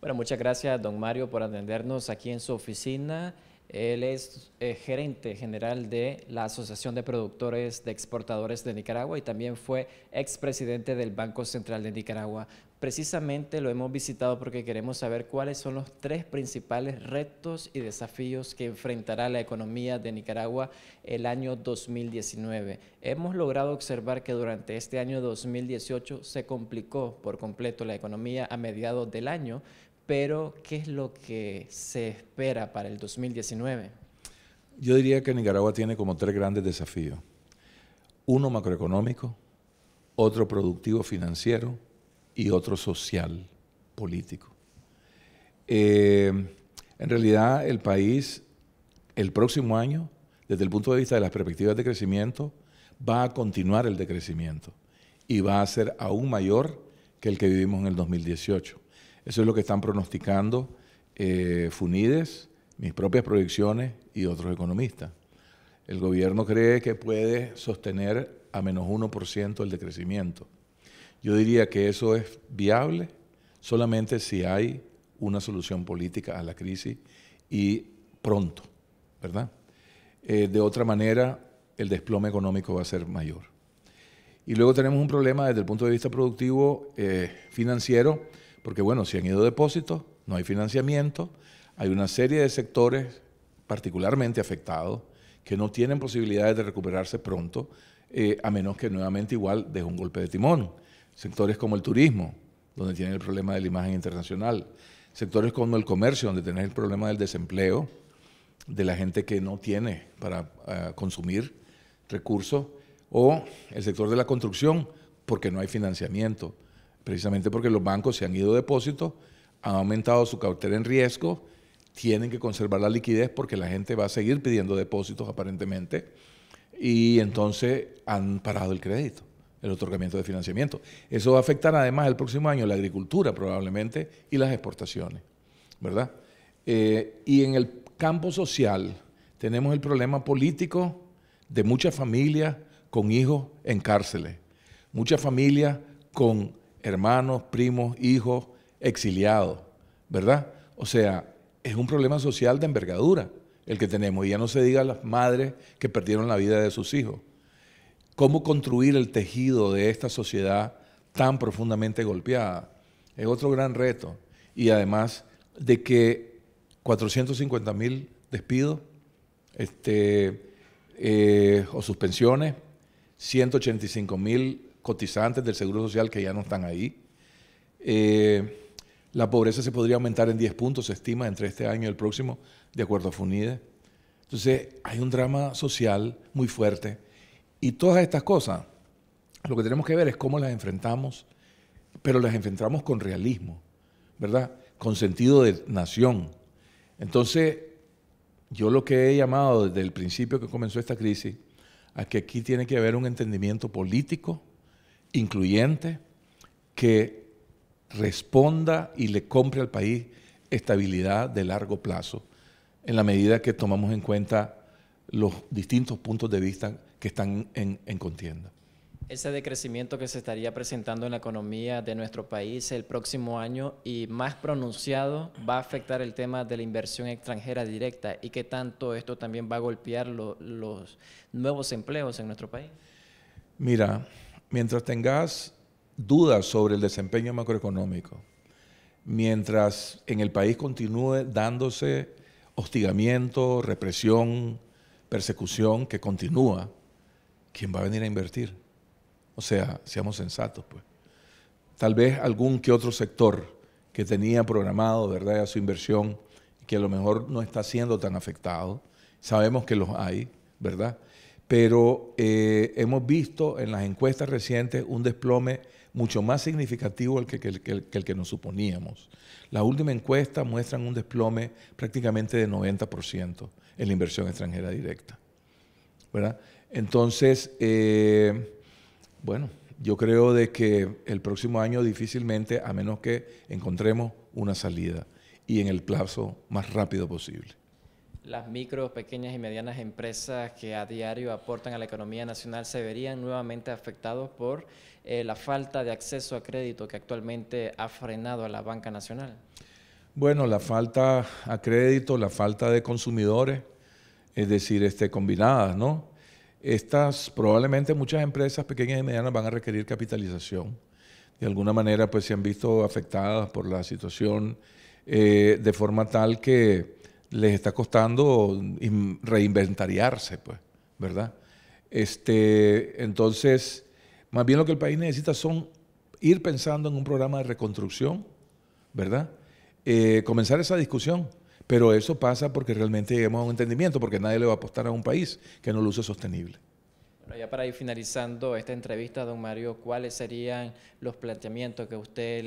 Bueno, muchas gracias, don Mario, por atendernos aquí en su oficina. Él es eh, gerente general de la Asociación de Productores de Exportadores de Nicaragua y también fue expresidente del Banco Central de Nicaragua. Precisamente lo hemos visitado porque queremos saber cuáles son los tres principales retos y desafíos que enfrentará la economía de Nicaragua el año 2019. Hemos logrado observar que durante este año 2018 se complicó por completo la economía a mediados del año, pero ¿qué es lo que se espera para el 2019? Yo diría que Nicaragua tiene como tres grandes desafíos. Uno macroeconómico, otro productivo financiero y otro social político. Eh, en realidad el país el próximo año, desde el punto de vista de las perspectivas de crecimiento, va a continuar el decrecimiento y va a ser aún mayor que el que vivimos en el 2018. Eso es lo que están pronosticando eh, FUNIDES, mis propias proyecciones y otros economistas. El gobierno cree que puede sostener a menos 1% el decrecimiento. Yo diría que eso es viable solamente si hay una solución política a la crisis y pronto, ¿verdad? Eh, de otra manera, el desplome económico va a ser mayor. Y luego tenemos un problema desde el punto de vista productivo, eh, financiero, porque bueno, si han ido depósitos, no hay financiamiento, hay una serie de sectores particularmente afectados que no tienen posibilidades de recuperarse pronto, eh, a menos que nuevamente igual de un golpe de timón. Sectores como el turismo, donde tienen el problema de la imagen internacional. Sectores como el comercio, donde tenés el problema del desempleo, de la gente que no tiene para eh, consumir recursos. O el sector de la construcción, porque no hay financiamiento precisamente porque los bancos se han ido de depósitos, han aumentado su cautela en riesgo, tienen que conservar la liquidez porque la gente va a seguir pidiendo depósitos aparentemente y entonces han parado el crédito, el otorgamiento de financiamiento. Eso va a afectar además el próximo año la agricultura probablemente y las exportaciones, ¿verdad? Eh, y en el campo social tenemos el problema político de muchas familias con hijos en cárceles, muchas familias con hermanos, primos, hijos, exiliados, ¿verdad? O sea, es un problema social de envergadura el que tenemos. Y ya no se diga a las madres que perdieron la vida de sus hijos. ¿Cómo construir el tejido de esta sociedad tan profundamente golpeada? Es otro gran reto. Y además de que 450 mil despidos este, eh, o suspensiones, 185 mil cotizantes del Seguro Social que ya no están ahí. Eh, la pobreza se podría aumentar en 10 puntos, se estima, entre este año y el próximo, de acuerdo a FUNIDE. Entonces, hay un drama social muy fuerte. Y todas estas cosas, lo que tenemos que ver es cómo las enfrentamos, pero las enfrentamos con realismo, ¿verdad? Con sentido de nación. Entonces, yo lo que he llamado desde el principio que comenzó esta crisis, a que aquí tiene que haber un entendimiento político, incluyente, que responda y le compre al país estabilidad de largo plazo, en la medida que tomamos en cuenta los distintos puntos de vista que están en, contienda. Ese decrecimiento que se estaría presentando en la economía de nuestro país el próximo año y más pronunciado va a afectar el tema de la inversión extranjera directa y qué tanto esto también va a golpear los nuevos empleos en nuestro país. Mira, mientras tengas dudas sobre el desempeño macroeconómico, mientras en el país continúe dándose hostigamiento, represión, persecución que continúa, ¿quién va a venir a invertir? O sea, seamos sensatos, pues. Tal vez algún que otro sector que tenía programado, ¿verdad?, su inversión, que a lo mejor no está siendo tan afectado. Sabemos que los hay, ¿verdad? pero eh, hemos visto en las encuestas recientes un desplome mucho más significativo que, el, que, nos suponíamos. Las últimas encuestas muestran un desplome prácticamente de 90% en la inversión extranjera directa. Entonces, eh, bueno, yo creo de que el próximo año difícilmente, a menos que encontremos una salida y en el plazo más rápido posible las micro, pequeñas y medianas empresas que a diario aportan a la economía nacional se verían nuevamente afectados por eh, la falta de acceso a crédito que actualmente ha frenado a la banca nacional? Bueno, la falta a crédito, la falta de consumidores, es decir, este, combinadas, ¿no? Estas, probablemente muchas empresas pequeñas y medianas van a requerir capitalización. De alguna manera, pues se han visto afectadas por la situación eh, de forma tal que les está costando reinventariarse, pues, ¿verdad? Este, entonces, más bien lo que el país necesita son ir pensando en un programa de reconstrucción, ¿verdad? Eh, comenzar esa discusión. Pero eso pasa porque realmente lleguemos a un entendimiento, porque nadie le va a apostar a un país que no lo use sostenible. Bueno, ya para ir finalizando esta entrevista, don Mario, ¿cuáles serían los planteamientos que usted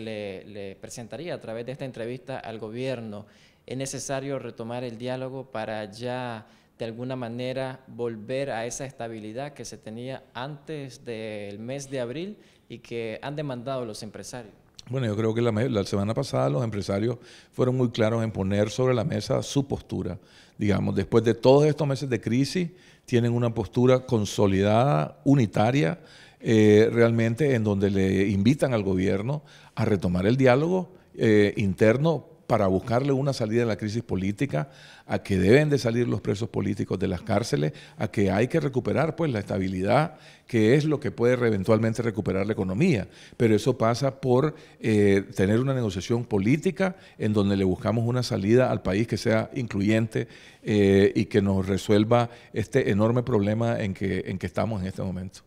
le presentaría a través de esta entrevista al gobierno es necesario retomar el diálogo para ya de alguna manera volver a esa estabilidad que se tenía antes del mes de abril y que han demandado los empresarios. Bueno, yo creo que la, semana pasada los empresarios fueron muy claros en poner sobre la mesa su postura. Digamos, después de todos estos meses de crisis, tienen una postura consolidada, unitaria, eh, realmente en donde le invitan al gobierno a retomar el diálogo eh, interno para buscarle una salida a la crisis política, a que deben de salir los presos políticos de las cárceles, a que hay que recuperar pues la estabilidad, que es lo que puede eventualmente recuperar la economía. Pero eso pasa por eh, tener una negociación política en donde le buscamos una salida al país que sea incluyente eh, y que nos resuelva este enorme problema en que, en que estamos en este momento.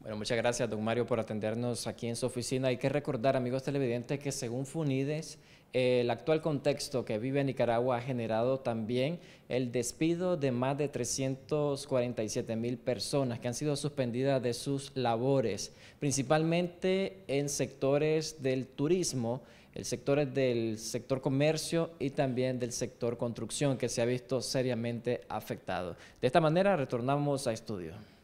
Bueno, muchas gracias, don Mario, por atendernos aquí en su oficina. Hay que recordar, amigos televidentes, que según FUNIDES, el actual contexto que vive Nicaragua ha generado también el despido de más de 347 mil personas que han sido suspendidas de sus labores, principalmente en sectores del turismo, el sector del sector comercio y también del sector construcción, que se ha visto seriamente afectado. De esta manera, retornamos a estudio.